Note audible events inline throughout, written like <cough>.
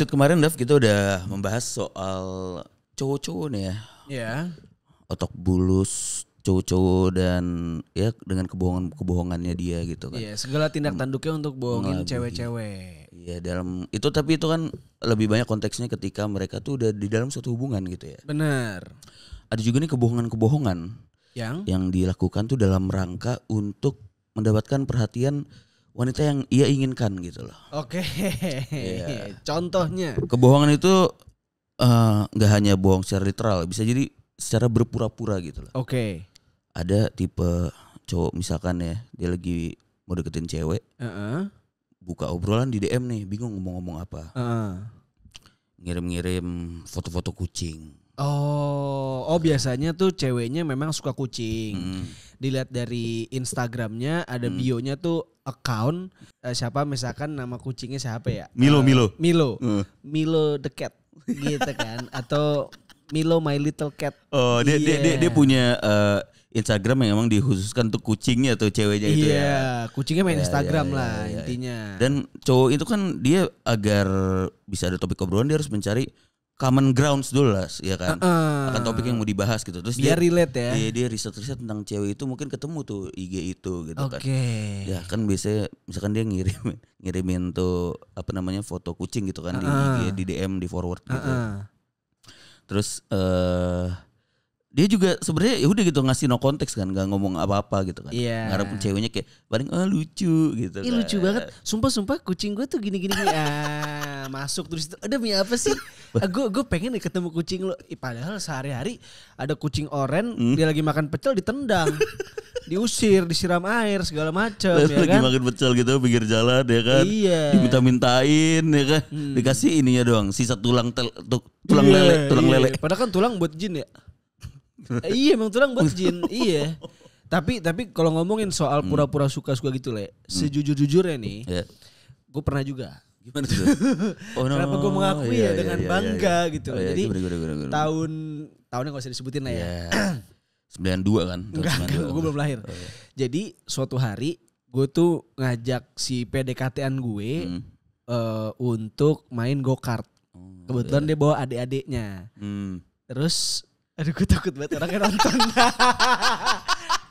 episode kemarin Dev kita udah membahas soal cowok-cowok nih ya. Iya. Yeah. Otok bulus cowok-cowok dan ya dengan kebohongan-kebohongannya dia gitu kan. Iya, yeah, segala tindak tanduknya untuk bohongin cewek-cewek. Iya, dalam itu tapi itu kan lebih banyak konteksnya ketika mereka tuh udah di dalam suatu hubungan gitu ya. Bener. Ada juga nih kebohongan-kebohongan yang yang dilakukan tuh dalam rangka untuk mendapatkan perhatian wanita yang ia inginkan gitu loh. Oke. Okay. Iya. Yeah. Contohnya. Kebohongan itu eh, nggak uh, hanya bohong secara literal, bisa jadi secara berpura-pura gitu loh. Oke. Okay. Ada tipe cowok misalkan ya, dia lagi mau deketin cewek. Uh -uh. Buka obrolan di DM nih, bingung ngomong-ngomong apa. Uh -uh. Ngirim-ngirim foto-foto kucing. Oh, oh biasanya tuh ceweknya memang suka kucing. Hmm. Dilihat dari Instagramnya ada hmm. bionya tuh account uh, siapa misalkan nama kucingnya siapa ya? Milo, uh, Milo. Milo. Uh. Milo the cat gitu kan atau Milo my little cat. Oh, dia yeah. dia, dia dia iya. punya uh, Instagram yang emang dikhususkan untuk kucingnya atau ceweknya yeah, itu iya, ya. kucingnya main yeah, Instagram yeah, lah yeah, iya. intinya. Dan cowok itu kan dia agar bisa ada topik obrolan dia harus mencari common grounds dulu lah ya kan uh, akan topik yang mau dibahas gitu terus dia, dia relate ya iya, dia, dia riset riset tentang cewek itu mungkin ketemu tuh IG itu gitu okay. kan ya kan biasanya misalkan dia ngirim <laughs> ngirimin tuh apa namanya foto kucing gitu kan uh, di IG ya, di DM di forward gitu uh, terus eh uh, dia juga sebenarnya ya udah gitu ngasih no konteks kan nggak ngomong apa-apa gitu kan yeah. Iya. pun ceweknya kayak paling oh lucu gitu Ih, kan. lucu banget sumpah sumpah kucing gue tuh gini gini, ah, <laughs> masuk terus itu ada punya apa sih gue ah, gue pengen nih ketemu kucing lo padahal sehari-hari ada kucing oren hmm? dia lagi makan pecel ditendang <laughs> diusir, disiram air segala macam ya lagi kan? makan pecel gitu pinggir jalan ya kan. Iya. Diminta-mintain ya kan. Hmm. Dikasih ininya doang, sisa tulang tel, tulang yeah, lele, tulang yeah. lele. Padahal kan tulang buat jin ya. <laughs> iya emang terang buat jin. iya. Tapi tapi kalau ngomongin soal hmm. pura-pura suka-suka gitu le, hmm. sejujur-jujurnya nih, yeah. gue pernah juga. Gimana gitu. tuh? <laughs> Oh, no. Kenapa gue mengakui yeah, ya iya, dengan iya, iya, bangga yeah, yeah. gitu. Oh, yeah, Jadi gimana, gimana, gimana. tahun tahunnya gak usah disebutin lah ya. Yeah. <clears throat> dua kan? Enggak, enggak gue belum lahir. Oh, yeah. Jadi suatu hari gue tuh ngajak si PDKT-an gue hmm. uh, untuk main go-kart. Oh, Kebetulan yeah. dia bawa adik-adiknya. Hmm. Terus Aduh gue takut banget orangnya nonton. <laughs>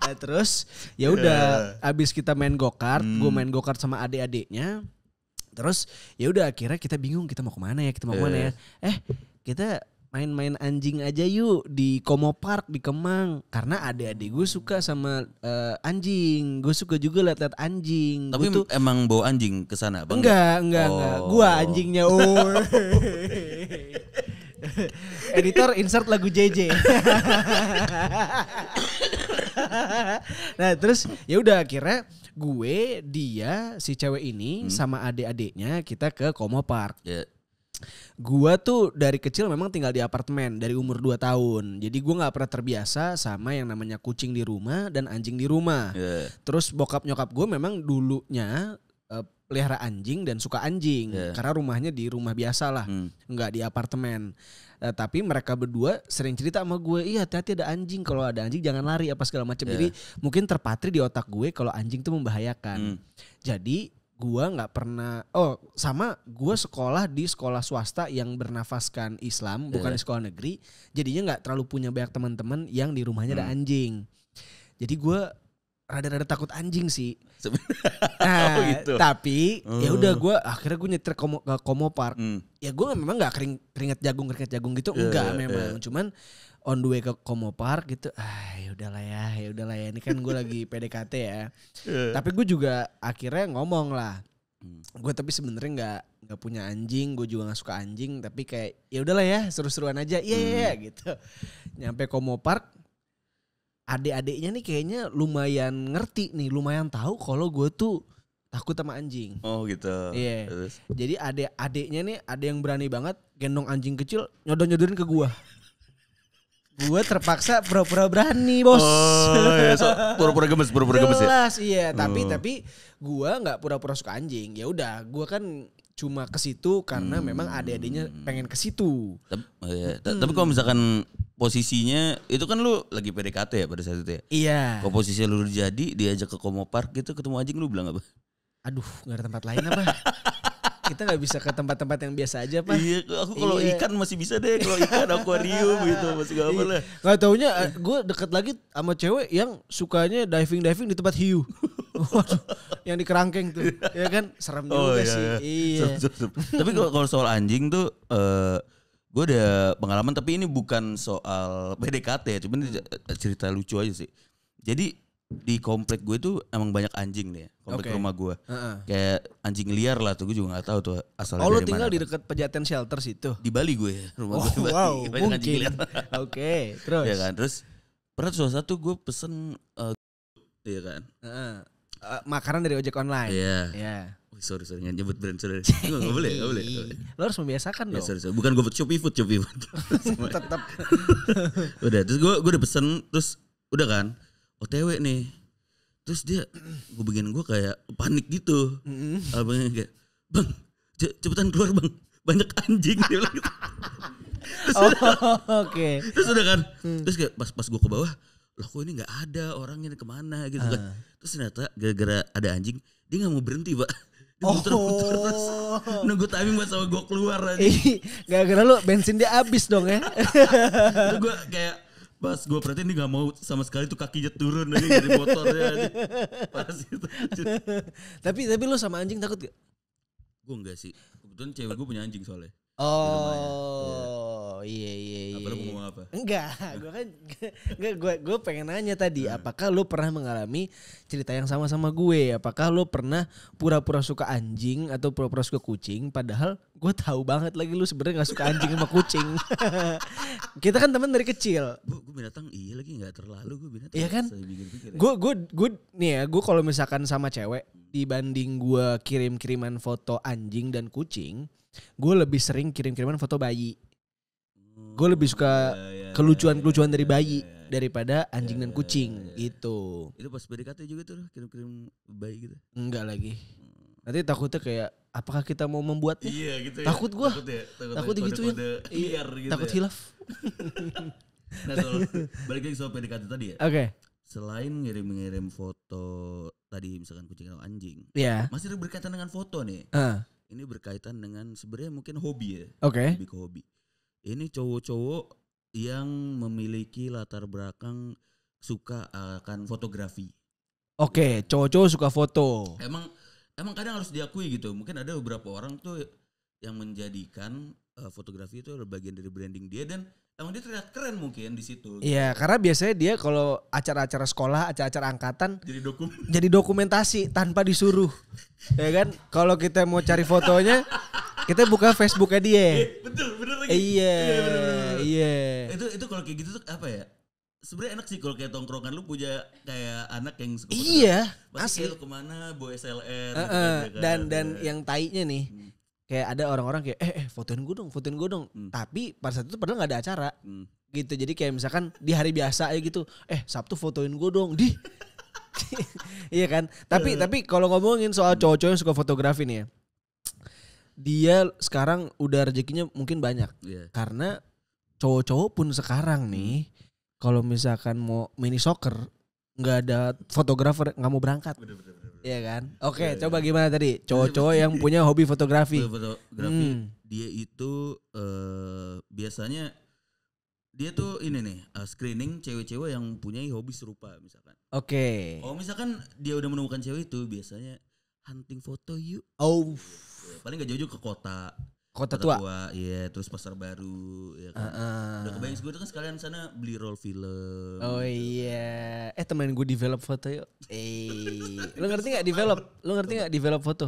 nah, terus ya udah yeah. abis kita main go-kart, hmm. gue main go-kart sama adik-adiknya. Terus ya udah akhirnya kita bingung kita mau kemana ya, kita mau yeah. kemana iya. ya. Eh kita main-main anjing aja yuk di Komo Park di Kemang karena adik-adik gue suka sama uh, anjing gue suka juga liat-liat anjing tapi gua tuh, emang bawa anjing ke sana enggak enggak oh. enggak gue anjingnya oh <laughs> <laughs> Editor insert lagu JJ. nah terus ya udah akhirnya gue dia si cewek ini hmm. sama adik-adiknya kita ke Komo Park. Yeah. Gua tuh dari kecil memang tinggal di apartemen dari umur 2 tahun. Jadi gue nggak pernah terbiasa sama yang namanya kucing di rumah dan anjing di rumah. Yeah. Terus bokap nyokap gue memang dulunya uh, pelihara anjing dan suka anjing yeah. karena rumahnya di rumah biasa lah, hmm. nggak di apartemen. Nah, tapi mereka berdua sering cerita sama gue, iya hati-hati ada anjing. Kalau ada anjing jangan lari apa segala macam. Yeah. Jadi iya. mungkin terpatri di otak gue kalau anjing itu membahayakan. Mm. Jadi gue nggak pernah. Oh sama gue sekolah di sekolah swasta yang bernafaskan Islam, iya, bukan iya. di sekolah negeri. Jadinya nggak terlalu punya banyak teman-teman yang di rumahnya mm. ada hmm. anjing. Jadi gue rada-rada takut anjing sih nah, <laughs> oh gitu. Tapi uh. ya hmm. udah gue akhirnya gue nyetir ke Komo, ke Komo Park. Hmm. Ya gue memang nggak kering keringat jagung keringat jagung gitu, yeah, enggak iya, memang. Yeah. Cuman on the way ke Komo Park gitu, ah ya udahlah ya, ya udahlah ya. Ini kan gue lagi <laughs> PDKT ya. Yeah. Tapi gue juga akhirnya ngomong lah. Hmm. Gue tapi sebenarnya nggak nggak punya anjing, gue juga nggak suka anjing. Tapi kayak ya udahlah ya, seru-seruan aja, iya yeah, hmm. iya, gitu. Nyampe Komo Park, adik-adiknya nih kayaknya lumayan ngerti nih, lumayan tahu kalau gue tuh takut sama anjing. Oh gitu. Iya. Yeah. Jadi adik-adiknya nih ada yang berani banget gendong anjing kecil nyodor-nyodorin ke gue. Gue terpaksa pura-pura berani, Bos. Oh, iya. so, pura-pura gemes, pura-pura gemes ya. Jelas, iya, tapi uh. tapi gue nggak pura-pura suka anjing. Ya udah, gue kan cuma ke situ karena hmm. memang adik-adiknya hmm. pengen ke situ. Oh iya. hmm. Tapi, hmm. kalau misalkan posisinya itu kan lu lagi PDKT ya pada saat itu ya? Iya. Kalau posisi lu jadi diajak ke Komo Park gitu ketemu anjing lu bilang apa? Aduh, gak ada tempat lain apa? <laughs> kita gak bisa ke tempat-tempat yang biasa aja pak iya aku kalau iya. ikan masih bisa deh kalau ikan akuarium gitu masih gak apa Iya. nggak taunya eh, gue deket lagi sama cewek yang sukanya diving diving di tempat hiu yang di kerangkeng tuh. ya kan serem oh, iya, sih. Iya. Sup, sup, sup. tapi kalau soal anjing tuh uh, eh, gue ada pengalaman tapi ini bukan soal PDKT ya, cuman cerita lucu aja sih. Jadi di komplek gue tuh emang banyak anjing nih. komplek okay. rumah gue. Uh-uh. Kayak anjing liar lah tuh gue juga gak tahu tuh asalnya oh, dari mana. Oh, lu tinggal di dekat pejaten shelter situ? Di Bali gue, ya, rumah oh, gue. Bali. Wow, <laughs> banyak mungkin. anjing liar. Oke, okay, <laughs> iya terus. ya kan, terus pernah suatu gue pesen uh, iya kan. Eh, makanan dari ojek online. Iya. Yeah. Yeah. sorry sorry nggak nyebut brand sorry. Enggak <laughs> nggak boleh, nggak boleh. Lo harus membiasakan iya, dong. Ya, sorry, sorry. Bukan gue buat Shopee Food, Shopee Food. <laughs> Tetap. <laughs> udah, terus gue gue udah pesen, terus udah kan. OTW nih. Terus dia gue bikin gue kayak panik gitu. Mm Abangnya kayak, "Bang, cepetan keluar, Bang. Banyak anjing." dia oh, oke. Okay. Terus udah kan. Hmm. Terus kayak pas pas gue ke bawah, loh kok ini nggak ada orangnya kemana gitu uh. kan ah. terus ternyata gara-gara ada anjing dia nggak mau berhenti pak dia oh. muter terus <laughs> nunggu timing buat sama gue keluar lagi gara-gara lu bensin dia habis dong ya terus gue kayak Pas gue perhatiin dia gak mau sama sekali tuh kaki kakinya turun dari motornya. Gitu, tapi tapi lu sama anjing takut gak? Gue enggak sih. Kebetulan cewek gue punya anjing soalnya. Ya, oh, iya iya iya. Apa lu mau iya. ngomong apa? Enggak, <laughs> gue kan enggak gue gue pengen nanya tadi, apakah lu pernah mengalami cerita yang sama sama gue? Apakah lu pernah pura-pura suka anjing atau pura-pura suka kucing padahal gue tahu banget lagi lu sebenarnya nggak suka anjing sama kucing. <laughs> Kita kan teman dari kecil. Gue binatang iya lagi nggak terlalu gue binatang. Iya kan? Gue gue gue nih ya, gue kalau misalkan sama cewek dibanding gue kirim-kiriman foto anjing dan kucing, gue lebih sering kirim-kiriman foto bayi. Hmm, gue lebih suka iya, iya, iya, kelucuan-kelucuan dari bayi daripada anjing dan kucing gitu. Itu pas PDKT juga tuh kirim-kirim bayi gitu. Enggak lagi. Hmm. Nanti takutnya kayak apakah kita mau membuatnya? Iya gitu. Ya. Takut gue. Takut, ya, takut, takut gitu ya. Iya, gitu ya. takut ya. hilaf. <laughs> nah, balik lagi soal PDKT tadi ya. Oke. selain ngirim-ngirim foto tadi misalkan kucing atau anjing, yeah. masih berkaitan dengan foto nih. Uh. Ini berkaitan dengan sebenarnya mungkin hobi ya. Oke. Okay. Lebih ke hobi. Ini cowok-cowok yang memiliki latar belakang suka eh, akan fotografi. Oke, okay, cowok-cowok suka foto. Emang emang kadang harus diakui gitu. Mungkin ada beberapa orang tuh yang menjadikan uh, fotografi itu adalah bagian dari branding dia dan emang dia terlihat keren mungkin di situ. Iya, karena biasanya dia kalau acara-acara sekolah, acara-acara angkatan jadi dokum <laughs> jadi dokumentasi tanpa disuruh. ya kan? Kalau kita mau cari fotonya kita buka Facebooknya dia. Iya, betul, lagi. Iya. Iya, iya. Itu itu kalau kayak gitu tuh apa ya? Sebenarnya enak sih kalau kayak tongkrongan lu punya kayak anak yang suka Iya, asli. Lu kemana, bawa SLR. Uh, uh, gitu, kan, ya kan? dan dan yang taiknya nih. Hmm kayak ada orang-orang kayak eh, eh fotoin gue dong fotoin gue dong hmm. tapi pada saat itu padahal nggak ada acara hmm. gitu jadi kayak misalkan di hari biasa aja gitu eh sabtu fotoin gue dong di <laughs> iya kan tapi iya. tapi kalau ngomongin soal cowok-cowok yang suka fotografi nih ya dia sekarang udah rezekinya mungkin banyak yeah. karena cowok-cowok pun sekarang nih hmm. kalau misalkan mau mini soccer nggak ada fotografer nggak mau berangkat bener, bener, Iya kan? Oke, okay, ya, iya. coba ya. gimana tadi? Iya, Cowok-cowok yang punya hobi fotografi. Fotografi. Hmm. Dia itu uh, biasanya dia tuh ini nih, uh, screening cewek-cewek yang punya hobi serupa misalkan. Oke. Okay. Oh, misalkan dia udah menemukan cewek itu biasanya hunting foto yuk. Oh. Paling gak jauh-jauh ke kota. Kota, tua. tua. Iya, terus pasar baru ya kan. Uh, uh. Udah kebayang gue tuh kan sekalian sana beli roll film. Oh gitu. iya. Eh temenin gue develop foto yuk. eh, lo ngerti nggak develop? Lo ngerti nggak develop foto?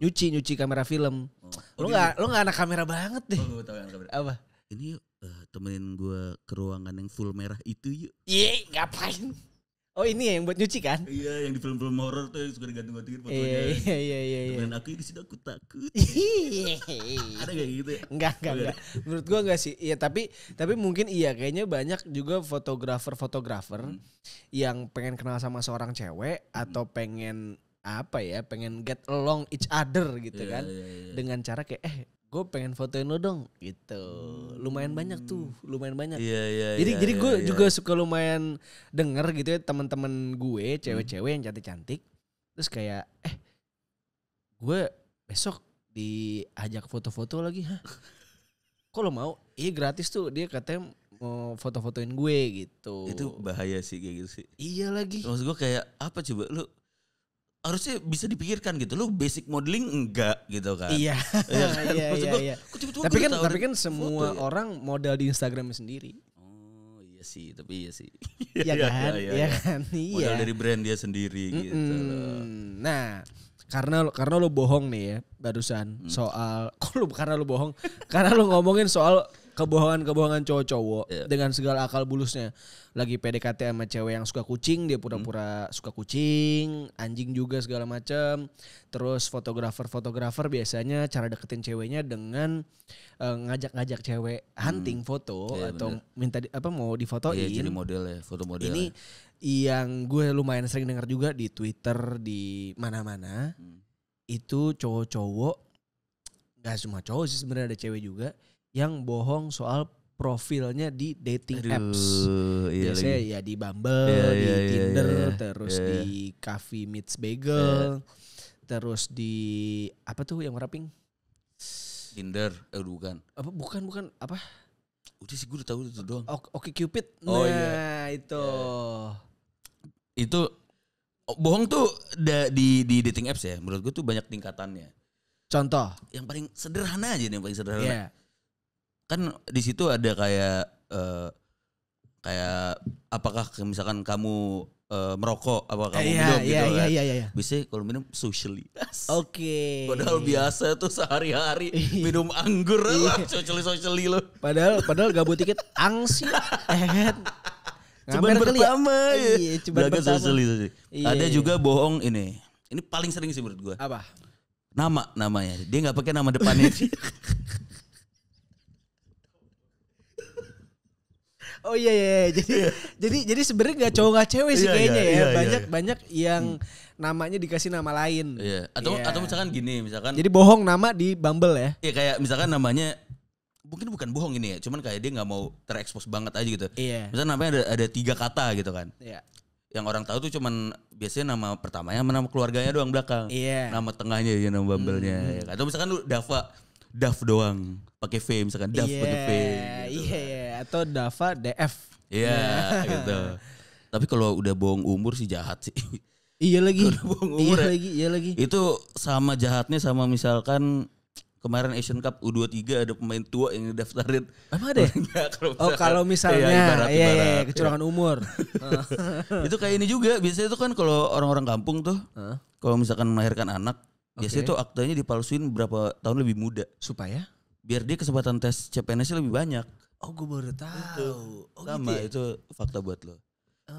Nyuci nyuci kamera film. Oh. Oh, lo nggak lo nggak anak kamera banget deh. Oh, gue tahu kamera. Apa? Ini yuk uh, temenin gue ke ruangan yang full merah itu yuk. Iya, ngapain? Oh ini ya yang buat nyuci kan? Iya yang di film-film horor tuh suka digantung-gantungin fotonya. Iya iya iya. Dengan iya, iya. aku di sini aku takut. <laughs> Iya. Ada gak gitu? Ya? Enggak enggak enggak. Menurut gua enggak sih. Iya tapi tapi mungkin iya kayaknya banyak juga fotografer-fotografer hmm. yang pengen kenal sama seorang cewek hmm. atau pengen apa ya pengen get along each other gitu yeah, kan yeah, yeah. dengan cara kayak eh gue pengen fotoin lo dong gitu lumayan banyak tuh hmm. lumayan banyak iya, iya, jadi yeah, jadi iya, gue yeah. juga suka lumayan denger gitu ya teman-teman gue cewek-cewek yang cantik-cantik terus kayak eh gue besok diajak foto-foto lagi hah <laughs> kok lo mau iya gratis tuh dia katanya mau foto-fotoin gue gitu itu bahaya sih kayak gitu sih iya lagi maksud gue kayak apa coba lu harusnya bisa dipikirkan gitu. lo basic modeling enggak gitu kan. Iya. Iya <laughs> kan? iya, iya gua, iya. Tiba tapi kan tapi kan semua foto, ya? orang modal di Instagram sendiri. Oh, iya sih, tapi iya sih. <laughs> Iya, iya kan? Iya ya, ya, kan? <laughs> Iya. Modal dari brand dia sendiri mm -mm. gitu loh. Nah, karena karena lo bohong nih ya barusan hmm. soal kok lu karena lo bohong karena lo ngomongin soal kebohongan-kebohongan cowok-cowok yeah. dengan segala akal bulusnya. Lagi PDKT sama cewek yang suka kucing, dia pura-pura hmm. suka kucing, anjing juga segala macam. Terus fotografer-fotografer biasanya cara deketin ceweknya dengan eh, ngajak-ngajak uh, cewek hunting hmm. foto yeah, iya, atau bener. minta di, apa mau difotoin. Iya, yeah, jadi model ya, foto model. Ini ya. yang gue lumayan sering dengar juga di Twitter di mana-mana. Hmm. Itu cowok-cowok gak cuma cowok sih sebenarnya ada cewek juga yang bohong soal profilnya di dating Aduh, apps. Iya Biasanya lagi. ya di Bumble, iya, di iya, iya, Tinder, iya, iya. terus iya. di Coffee Meets Bagel, iya. terus di apa tuh yang warna pink? Tinder, eh bukan. Apa bukan bukan apa? Udah sih gue udah tahu itu doang. Oke okay, Cupid. Nah, oh iya. Nah, itu. Iya. Itu oh, bohong tuh da, di di dating apps ya. Menurut gue tuh banyak tingkatannya. Contoh. Yang paling sederhana aja nih, yang paling sederhana. Yeah kan di situ ada kayak uh, kayak apakah misalkan kamu uh, merokok apa kamu yeah, minum yeah, gitu yeah, kan. Yeah, yeah, yeah. Bisa kalau minum socially. Oke. Okay. Padahal biasa tuh sehari-hari iya. minum anggur lah iya. socially socially lo. Padahal padahal gabut dikit angsi. Ya kan? Cuman pertama ya. Iya, cuman Belaga pertama. Socially, socially. Iya, Ada iya, juga bohong ini. Ini paling sering sih menurut gue. Apa? Nama namanya. Dia nggak pakai nama depannya. <laughs> oh iya iya, iya. jadi iya. jadi jadi sebenarnya nggak cowok nggak cewek sih iya, kayaknya ya banyak banyak yang hmm. namanya dikasih nama lain iya. atau yeah. atau misalkan gini misalkan jadi bohong nama di Bumble ya iya kayak misalkan namanya mungkin bukan bohong ini ya cuman kayak dia nggak mau terekspos banget aja gitu iya. misalnya namanya ada ada tiga kata gitu kan iya yang orang tahu tuh cuman biasanya nama pertamanya nama keluarganya doang belakang. Iya. Nama tengahnya ya nama Bumblenya Hmm. hmm ya. Kan. Hmm. Atau misalkan lu Dava Daf doang pakai V misalkan Daf yeah, pakai V gitu. Iya, yeah, atau Dava ah, DF. Iya, yeah, gitu. Tapi kalau udah bohong umur sih jahat sih. Iya <laughs> lagi. Udah bohong umur. Iya ya. lagi, iya lagi. Itu sama jahatnya sama misalkan kemarin Asian Cup U23 ada pemain tua yang daftarin. Apa ada? <laughs> Oh, kalau misalkan, oh kalau misalnya, ya, ibarat, iya, ibarat, iya, iya, iya kecurangan umur. <laughs> itu kayak ini juga. Biasanya itu kan kalau orang-orang kampung tuh, huh? kalau misalkan melahirkan anak, Biasanya okay. tuh aktenya dipalsuin berapa tahun lebih muda. Supaya? Biar dia kesempatan tes CPNS lebih banyak. Oh gue baru gitu. tahu. Itu. Oh, gitu Sama gitu ya? itu fakta buat lo.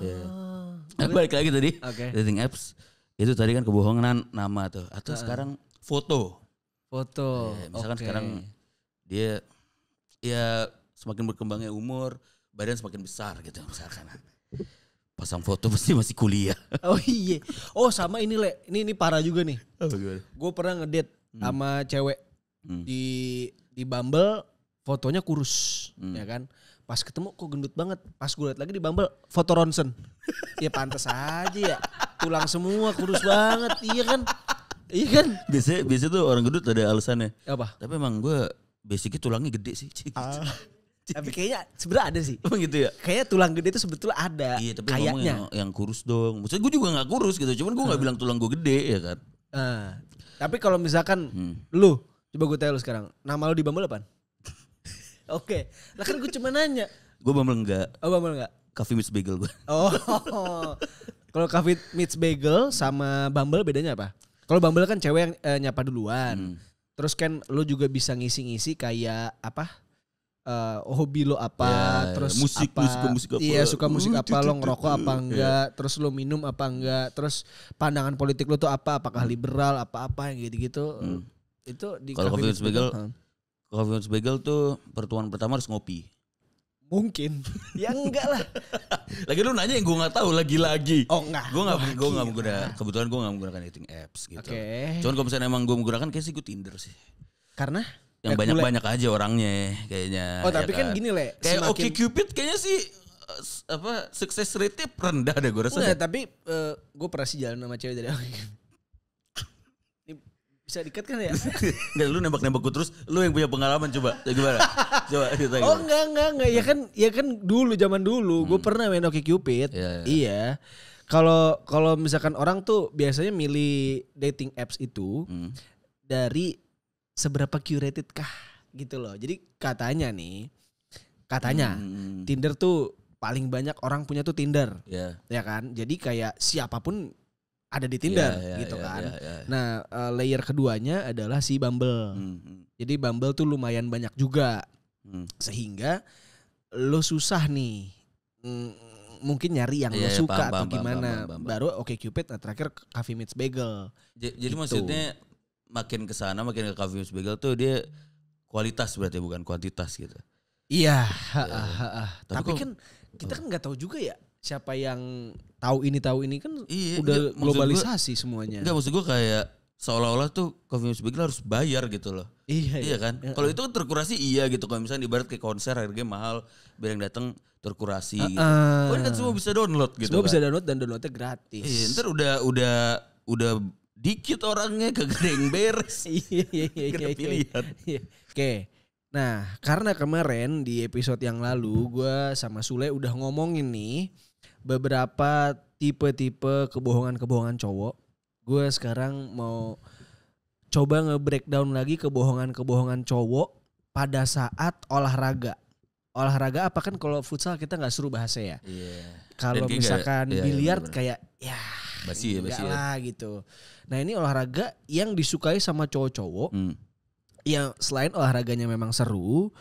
Ya. Oh. Yeah. balik lagi tadi okay. dating apps itu tadi kan kebohongan nama tuh atau uh. sekarang foto. Foto. Yeah, ya, misalkan okay. sekarang dia ya semakin berkembangnya umur badan semakin besar gitu misalkan pasang foto pasti masih kuliah. <laughs> Oh iya. Oh sama ini le, ini ini parah juga nih. Oh, gue pernah ngedit hmm. sama cewek hmm. di di Bumble fotonya kurus, hmm. ya kan? Pas ketemu kok gendut banget. Pas gue liat lagi di Bumble foto ronsen. <laughs> ya pantas aja ya. Tulang semua kurus banget, iya kan? Iya kan? Biasanya biasanya tuh orang gendut ada alasannya. Apa? Tapi emang gue basicnya tulangnya gede sih. Ah tapi kayaknya sebenarnya ada sih. Emang gitu ya? Kayaknya tulang gede itu sebetulnya ada. Iya, tapi kayaknya yang, yang kurus dong. Maksudnya gue juga gak kurus gitu. Cuman gue nggak hmm. bilang tulang gue gede ya kan. Uh, tapi kalau misalkan hmm. lu coba gue tanya lu sekarang, nama lu di Bumble apa? <laughs> Oke. Okay. Lah kan gue cuma nanya. gue Bumble enggak. Oh, Bumble enggak. Coffee Meets Bagel gue. <laughs> Oh. kalau Coffee Meets Bagel sama Bumble bedanya apa? Kalau Bumble kan cewek yang eh, nyapa duluan. Hmm. Terus kan lo juga bisa ngisi-ngisi kayak apa? uh, hobi lo apa, yeah, iya. terus musik, apa, musik, musik apa, iya suka musik uh, apa, lo ngerokok apa iya. enggak, yeah. terus lo minum apa enggak, terus pandangan politik lo tuh apa, apakah liberal, apa-apa yang gitu-gitu. Hmm. Itu di Kalau Coffee Bagel, Coffee Bagel tuh pertemuan pertama harus ngopi. Mungkin. <laughs> ya enggak lah. <laughs> lagi lu nanya yang gue nggak tahu lagi-lagi. Oh enggak. Gue nggak gue nggak menggunakan, kebetulan gue nggak menggunakan dating apps gitu. Okay. Cuman kalau misalnya emang gue menggunakan kayak sih gue Tinder sih. Karena? yang eh, banyak-banyak aja orangnya kayaknya. Oh, tapi ya kan? kan gini, Le. Kayak semakin... Oke Cupid kayaknya sih eh, apa sukses rate rendah deh gue rasa. Enggak, tapi uh, eh, gue pernah sih jalan sama cewek dari Oke Ini bisa dikat kan ya? enggak, <laughs> lu nembak-nembak gue terus, lu yang punya pengalaman coba. Ya, gimana? coba kita Oh, enggak, enggak, enggak. Ya kan ya kan dulu zaman dulu hmm. gue pernah main Oke Cupid. Ya, ya. Iya. Kalau kalau misalkan orang tuh biasanya milih dating apps itu hmm. dari seberapa curated kah gitu loh. Jadi katanya nih, katanya hmm. Tinder tuh paling banyak orang punya tuh Tinder. Yeah. Ya kan? Jadi kayak siapapun ada di Tinder yeah, yeah, gitu yeah, kan. Yeah, yeah, yeah. Nah, eh, layer keduanya adalah si Bumble. Hmm. Jadi Bumble tuh lumayan banyak juga. Hmm. Sehingga lo susah nih mm, mungkin nyari yang yeah, lo iya, iya, suka paham, atau paham, gimana. Paham, paham, paham, paham. Baru oke okay, Cupid nah terakhir Coffee Meets Bagel. jadi gitu. maksudnya makin ke sana makin ke Cavius Bagel tuh dia kualitas berarti bukan kuantitas gitu. Iya, ya. tapi, tapi kok, kan kita kan oh. nggak tahu juga ya siapa yang tahu ini tahu ini kan iya, udah enggak, globalisasi gue, semuanya. Enggak maksud gue kayak seolah-olah tuh Coffee begal harus bayar gitu loh. Iya, iya, iya kan? Iya. Kalau itu kan terkurasi iya gitu. Kalau misalnya ibarat kayak konser harganya mahal, biar yang datang terkurasi uh, gitu. Oh, kan semua bisa download gitu. Semua kan? bisa download dan downloadnya gratis. Iya, ntar udah udah udah dikit orangnya ke gedeng yang beres. <laughs> iya iya iya, iya, iya, iya Oke. Nah, karena kemarin di episode yang lalu gue sama Sule udah ngomongin nih beberapa tipe-tipe kebohongan-kebohongan cowok. Gue sekarang mau coba nge-breakdown lagi kebohongan-kebohongan cowok pada saat olahraga. Olahraga apa kan kalau futsal kita nggak suruh bahasa ya. Yeah. Kalau ya? misalkan yeah, biliar yeah, kayak ya basi ya basi ya. gitu nah ini olahraga yang disukai sama cowok-cowok hmm. yang selain olahraganya memang seru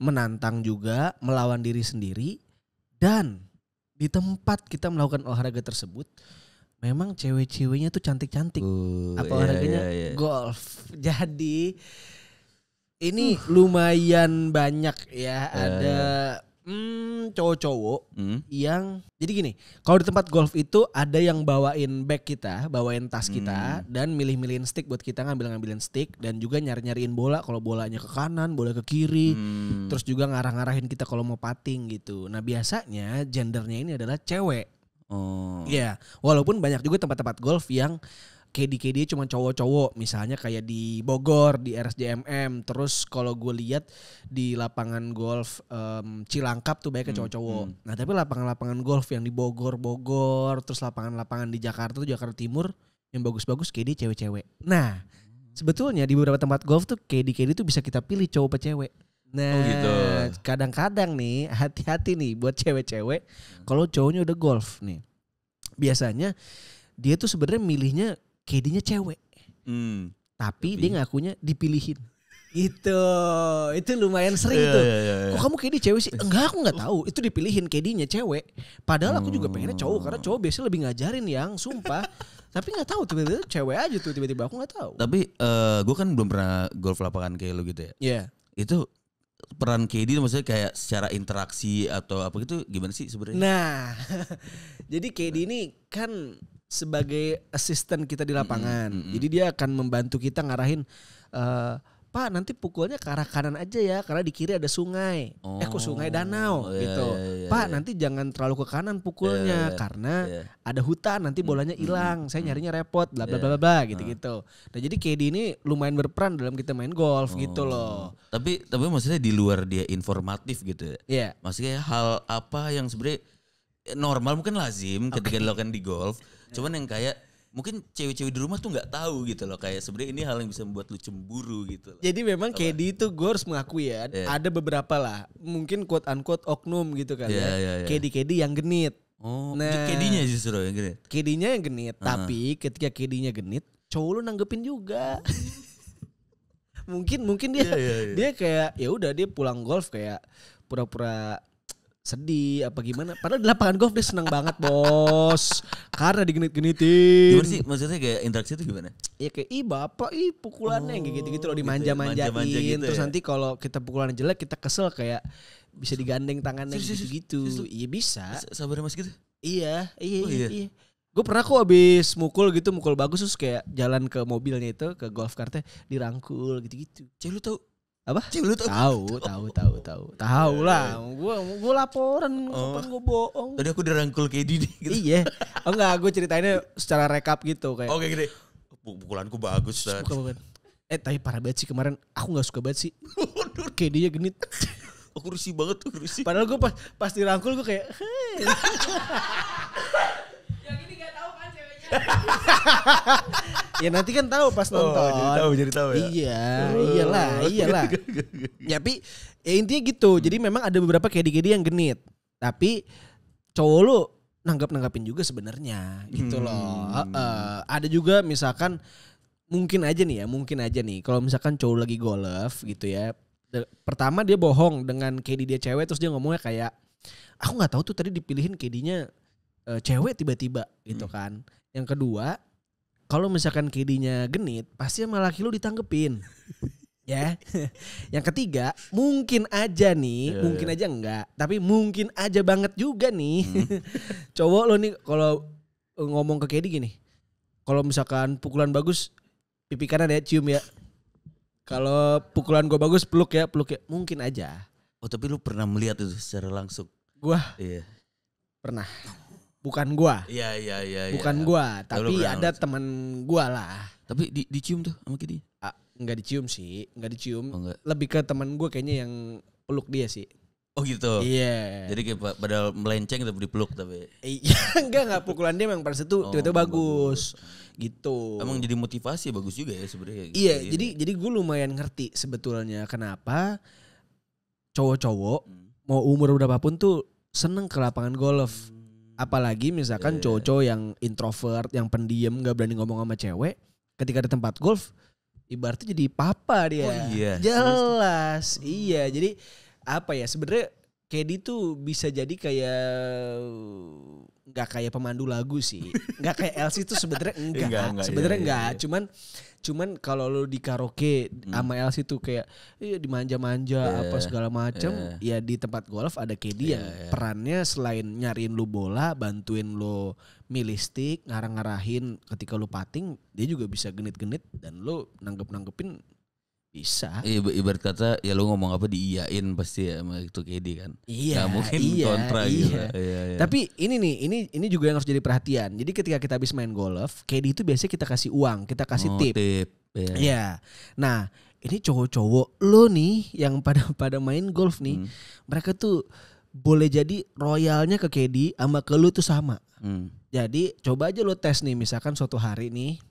menantang juga melawan diri sendiri dan di tempat kita melakukan olahraga tersebut memang cewek-ceweknya tuh cantik-cantik uh, apa iya, olahraganya iya, iya. golf jadi ini uh. lumayan banyak ya uh. ada iya. Hmm, cowok-cowok hmm. yang jadi gini, kalau di tempat golf itu ada yang bawain bag kita, bawain tas kita hmm. dan milih-milihin stick buat kita ngambil-ngambilin stick dan juga nyari-nyariin bola kalau bolanya ke kanan, bola ke kiri, hmm. terus juga ngarah-ngarahin kita kalau mau pating gitu. Nah, biasanya gendernya ini adalah cewek. Oh. Iya, walaupun banyak juga tempat-tempat golf yang KD-KD cuma cowok-cowok misalnya kayak di Bogor di RSJMM terus kalau gue lihat di lapangan golf um, Cilangkap tuh banyak hmm. cowok-cowok hmm. nah tapi lapangan-lapangan golf yang di Bogor Bogor terus lapangan-lapangan di Jakarta tuh Jakarta Timur yang bagus-bagus KD cewek-cewek nah sebetulnya di beberapa tempat golf tuh KD-KD tuh bisa kita pilih cowok apa cewek Nah, oh gitu. kadang-kadang nih <laughs> hati-hati nih buat cewek-cewek hmm. kalau cowoknya udah golf nih. Biasanya dia tuh sebenarnya milihnya kd cewek. Hmm. Tapi, Lebih. dia ngakunya dipilihin. Itu, itu lumayan sering yeah, tuh. Yeah, yeah, yeah. Kok kamu KD cewek sih? Enggak, aku nggak tahu. Itu dipilihin kd cewek. Padahal aku juga pengennya cowok karena hmm. cowok biasanya lebih ngajarin yang sumpah. <laughs> Tapi nggak tahu tiba-tiba cewek aja tuh tiba-tiba aku nggak tahu. Tapi uh, eh, gue kan belum pernah golf lapangan kayak lo gitu ya. Iya. Yeah. Itu peran KD maksudnya kayak secara interaksi atau apa gitu gimana sih sebenarnya? Nah, <laughs> jadi KD ini kan sebagai asisten kita di lapangan. Mm -hmm. Jadi dia akan membantu kita ngarahin uh, Pak nanti pukulnya ke arah kanan aja ya karena di kiri ada sungai. Oh. Eh kok sungai oh, danau oh, iya, gitu. Iya, iya, Pak iya. nanti jangan terlalu ke kanan iya, pukulnya iya, iya, karena iya. ada hutan nanti bolanya hilang. Hmm, Saya nyarinya repot bla bla iya. bla bla gitu-gitu. Gitu. Nah, jadi KD ini lumayan berperan dalam kita main golf oh. gitu loh. Tapi tapi maksudnya di luar dia informatif gitu ya. Yeah. Maksudnya hal apa yang sebenarnya normal mungkin lazim okay. ketika dilakukan di golf Iya. Cuman yang kayak mungkin cewek-cewek di rumah tuh nggak tahu gitu loh kayak sebenarnya ini hal yang bisa membuat lu cemburu gitu loh. Jadi memang Kedi itu gue harus mengakui ya yeah. ada beberapa lah mungkin quote unquote oknum gitu kan yeah, ya. Yeah, yeah. kedi yang genit. Oh, nah, kedinya justru yang genit. kedinya yang genit, uh ah. -huh. tapi ketika kedinya genit, cowok lu nanggepin juga. <laughs> mungkin mungkin dia yeah, yeah, yeah. dia kayak ya udah dia pulang golf kayak pura-pura sedih apa gimana padahal di lapangan golf dia seneng banget bos karena digenit-genitin gimana sih maksudnya kayak interaksi itu gimana ya kayak ih bapak ih pukulannya oh, gitu-gitu loh gitu ya. dimanja-manjain gitu manja -manja gitu terus ya? nanti kalau kita pukulan jelek kita kesel kayak bisa digandeng tangannya gitu-gitu iya bisa sabar mas gitu iya iya oh, iya, iya. Gue pernah kok abis mukul gitu, mukul bagus terus kayak jalan ke mobilnya itu, ke golf kartnya dirangkul gitu-gitu. cewek lu tau apa? Cilu tahu. Tahu, tahu, tahu, tahu. Tahu lah. Gue gue laporan, oh. gue bohong. Tadi aku dirangkul kayak Didi <laughs> gitu. Iya. Oh enggak, gue ceritainnya secara rekap gitu kayak. Oke, gini. Pukulanku bagus. Bukan, Eh, tapi parah banget sih kemarin. Aku nggak suka banget sih. kayak dia genit. Aku rusi banget tuh rusi. Padahal gue pas, pas dirangkul gue kayak. <laughs> <laughs> ya nanti kan tahu pas nonton. Oh, jadi tahu, jadi tahu ya. Iya, oh. iyalah, iyalah. Ya, tapi ya intinya gitu. Hmm. Jadi memang ada beberapa kedi-kedi yang genit. Tapi cowok lu nanggap-nanggapin juga sebenarnya gitu hmm. loh. Uh, uh, ada juga misalkan mungkin aja nih ya, mungkin aja nih kalau misalkan cowok lagi golf gitu ya. Pertama dia bohong dengan kedi dia cewek terus dia ngomongnya kayak aku nggak tahu tuh tadi dipilihin kedinya uh, eh, cewek tiba-tiba gitu hmm. kan yang kedua, kalau misalkan KD-nya genit, pasti sama laki lu ditanggepin. ya. Yang ketiga, mungkin aja nih, yeah, mungkin yeah. aja enggak, tapi mungkin aja banget juga nih. Hmm. <laughs> cowok lo nih kalau ngomong ke KD gini. Kalau misalkan pukulan bagus, pipi kanan ya cium ya. Kalau pukulan gue bagus peluk ya, peluk ya. Mungkin aja. Oh, tapi lu pernah melihat itu secara langsung? Gua. Iya. Pernah bukan gua. Iya iya iya. iya bukan ya. gua, tapi Lalu, ada teman gua lah. Tapi di, dicium tuh sama Kidi? Ah, enggak dicium sih, enggak dicium. Oh, enggak. Lebih ke teman gua kayaknya yang peluk dia sih. Oh gitu. Iya. Yeah. Jadi kayak pada melenceng tapi dipeluk tapi. Iya, enggak <laughs> enggak pukulan dia memang pada itu oh, tiba-tiba bagus. bagus. Gitu. Emang jadi motivasi ya, bagus juga ya sebenarnya. Iya, gitu ya. jadi jadi gue lumayan ngerti sebetulnya kenapa cowok-cowok hmm. mau umur berapapun tuh seneng ke lapangan golf. Hmm apalagi misalkan yeah. cowok yang introvert yang pendiam nggak berani ngomong sama cewek ketika di tempat golf ibaratnya jadi papa dia oh, iya. jelas hmm. iya jadi apa ya sebenarnya Kedi tuh bisa jadi kayak nggak kayak pemandu lagu sih nggak kayak Elsie tuh sebenarnya <laughs> enggak, enggak, enggak sebenarnya iya, iya enggak iya. cuman Cuman kalau lu di karaoke hmm. sama LC tuh kayak iya dimanja-manja yeah. apa segala macam, yeah. ya di tempat golf ada Kedi yeah, yang yeah. Iya. perannya selain nyariin lu bola, bantuin lu milih stick, ngarang-ngarahin ketika lu pating, dia juga bisa genit-genit dan lu nanggep-nanggepin bisa. Iya, ibarat kata ya lu ngomong apa diiyain pasti ya sama itu KD kan. Iya. Gak mungkin iya, kontra gitu. iya. gitu. Iya, iya. Tapi ini nih, ini ini juga yang harus jadi perhatian. Jadi ketika kita habis main golf, KD itu biasanya kita kasih uang, kita kasih oh, tip. tip. ya. ya Nah, ini cowok-cowok lo nih yang pada <laughs> pada main golf nih, hmm. mereka tuh boleh jadi royalnya ke KD sama ke lu tuh sama. Hmm. Jadi coba aja lo tes nih misalkan suatu hari nih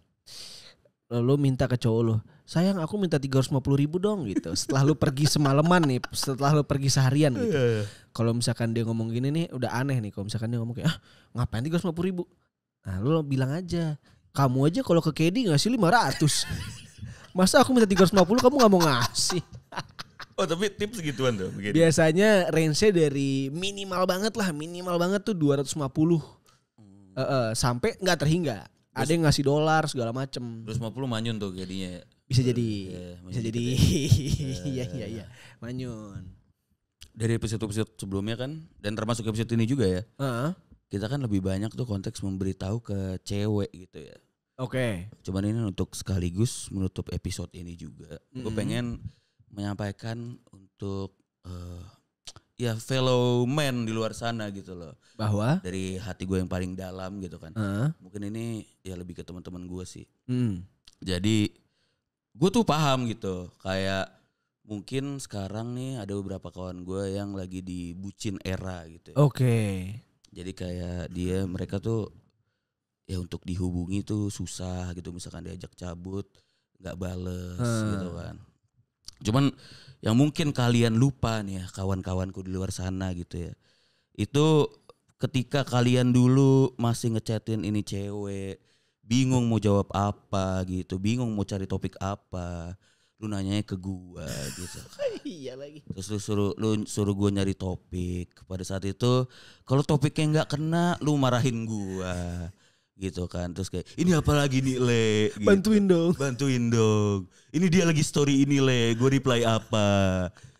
lo minta ke cowok lo sayang aku minta tiga ratus ribu dong gitu setelah lo pergi semalaman nih setelah lo pergi seharian gitu iya, iya. kalau misalkan dia ngomong gini nih udah aneh nih kalau misalkan dia ngomong kayak ah ngapain tiga ratus ribu nah lo bilang aja kamu aja kalau ke kedi ngasih ratus, <laughs> masa aku minta tiga 350 kamu nggak mau ngasih <laughs> Oh tapi tips gituan tuh begini. Biasanya range dari minimal banget lah Minimal banget tuh 250 hmm. uh, uh, Sampai nggak terhingga ada yang ngasih dolar segala macem. 250 manyun tuh jadinya. Bisa jadi. Ya, bisa jadi. Gitu <laughs> iya iya iya. Manyun. Dari episode-episode sebelumnya kan dan termasuk episode ini juga ya. Uh -huh. Kita kan lebih banyak tuh konteks memberitahu ke cewek gitu ya. Oke. Okay. Cuman ini untuk sekaligus menutup episode ini juga. Mm -hmm. Gue pengen menyampaikan untuk uh, ya fellow man di luar sana gitu loh. Bahwa dari hati gue yang paling dalam gitu kan. Uh. Mungkin ini ya lebih ke teman-teman gue sih. Hmm. Jadi gue tuh paham gitu kayak mungkin sekarang nih ada beberapa kawan gue yang lagi di bucin era gitu. Ya. Oke. Okay. Jadi kayak dia mereka tuh ya untuk dihubungi tuh susah gitu misalkan diajak cabut nggak bales hmm. gitu kan Cuman yang mungkin kalian lupa nih ya kawan-kawanku di luar sana gitu ya. Itu ketika kalian dulu masih ngechatin ini cewek, bingung mau jawab apa gitu, bingung mau cari topik apa, lu nanya ke gua gitu. <laughs> iya lagi. Terus lu suruh lu suruh gua nyari topik. Pada saat itu kalau topiknya nggak kena, lu marahin gua gitu kan terus kayak ini apa lagi nih le gitu. bantuin dong bantuin dong ini dia lagi story ini le gue reply apa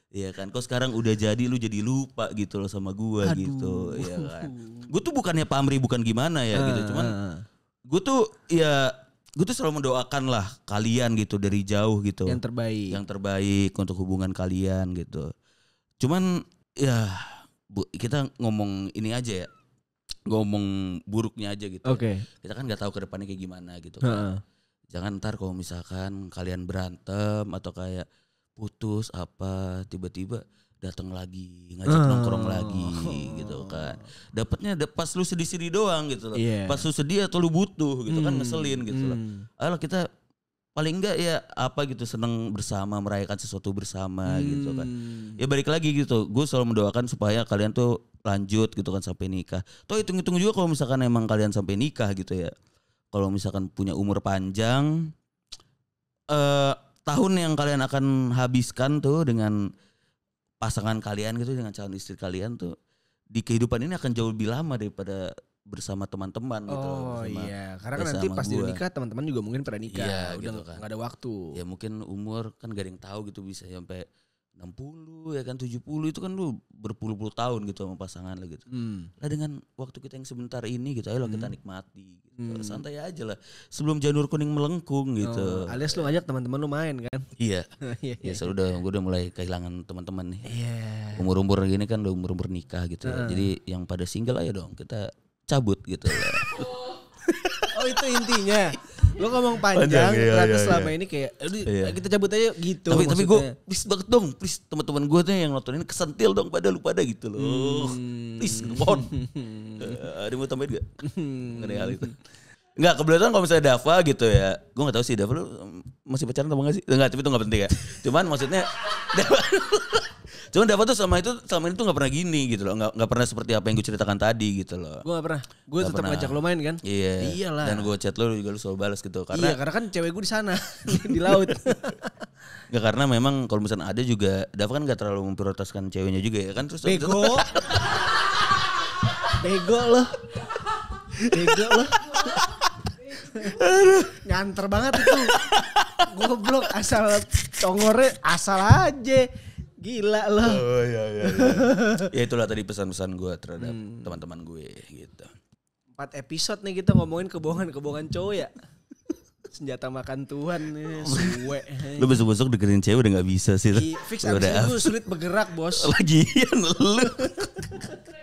ya kan, kok sekarang udah jadi lu jadi lupa gitu loh sama gue gitu, ya kan. Gue tuh bukannya pamri bukan gimana ya gitu, cuman ah, ah, ah. gue tuh ya gue tuh selalu mendoakan lah kalian gitu dari jauh gitu. Yang terbaik. Yang terbaik untuk hubungan kalian gitu. Cuman ya bu, kita ngomong ini aja ya ngomong buruknya aja gitu. Oke. Okay. Kita kan nggak tahu kedepannya kayak gimana gitu. Kan. Jangan ntar kalau misalkan kalian berantem atau kayak putus apa tiba-tiba datang lagi ngajak uh. nongkrong lagi gitu kan dapatnya pas lu sedih sedih doang gitu loh yeah. pas lu sedih atau lu butuh gitu kan, hmm. kan ngeselin gitu hmm. loh Ayo kita paling enggak ya apa gitu seneng bersama merayakan sesuatu bersama hmm. gitu kan hmm. ya balik lagi gitu gue selalu mendoakan supaya kalian tuh lanjut gitu kan sampai nikah toh hitung hitung juga kalau misalkan emang kalian sampai nikah gitu ya kalau misalkan punya umur panjang eh tahun yang kalian akan habiskan tuh dengan pasangan kalian gitu dengan calon istri kalian tuh di kehidupan ini akan jauh lebih lama daripada bersama teman-teman gitu. Oh iya, karena kan nanti pas gua. nikah teman-teman juga mungkin pernah nikah, iya, udah gitu kan. gak ada waktu. Ya mungkin umur kan gak ada yang tahu gitu bisa sampai 60 ya kan 70 itu kan lu berpuluh-puluh tahun gitu sama pasangan lah gitu. Hmm. Lah dengan waktu kita yang sebentar ini gitu ayo hmm. kita nikmati gitu. Hmm. Santai aja lah sebelum janur kuning melengkung gitu. Oh, alias lu ngajak teman-teman lu main kan? <laughs> Iya. <laughs> Oh, iya. ya saya udah gue udah mulai kehilangan teman-teman nih. Iya. Yeah. Umur-umur gini kan udah umur-umur nikah gitu. Uh. Jadi yang pada single aja dong kita cabut gitu <laughs> oh itu intinya. Lo ngomong panjang, panjang iya, iya, selama iya. ini kayak iya. kita cabut aja gitu. Tapi tapi gue please banget dong, please teman-teman gue tuh yang nonton ini kesentil dong pada lu pada gitu loh. Hmm. Please mohon. uh, <laughs> eh, ada mau tambahin gak? Hmm. Ngeri hal itu. Enggak, kebetulan kalau misalnya Dava gitu ya. Gue gak tahu sih Dava lu masih pacaran atau enggak sih? Enggak, tapi itu gak penting ya. Cuman maksudnya <laughs> Dava Cuman Dava tuh sama itu sama ini tuh nggak pernah gini gitu loh, nggak gak pernah seperti apa yang gue ceritakan tadi gitu loh. Gue gak pernah. Gue tetap ngajak lo main kan? Iya. Iyalah. Dan gue chat lo juga lo selalu balas gitu karena Iya, karena kan cewek gue di sana <laughs> di laut. Gak karena memang kalau misalnya ada juga Dava kan gak terlalu memprioritaskan ceweknya juga ya kan terus Bego. <laughs> Bego loh. Bego loh. nganter banget itu. Goblok asal congore asal aja. Gila loh. Oh iya iya. iya. <laughs> ya itulah tadi pesan-pesan gue terhadap hmm. teman-teman gue gitu. Empat episode nih kita ngomongin kebohongan-kebohongan cowok ya. <laughs> Senjata makan Tuhan nih, <laughs> suwe. Lu besok-besok dengerin cewek udah gak bisa sih. Iya, fix abis itu sulit bergerak bos. Lagian lu.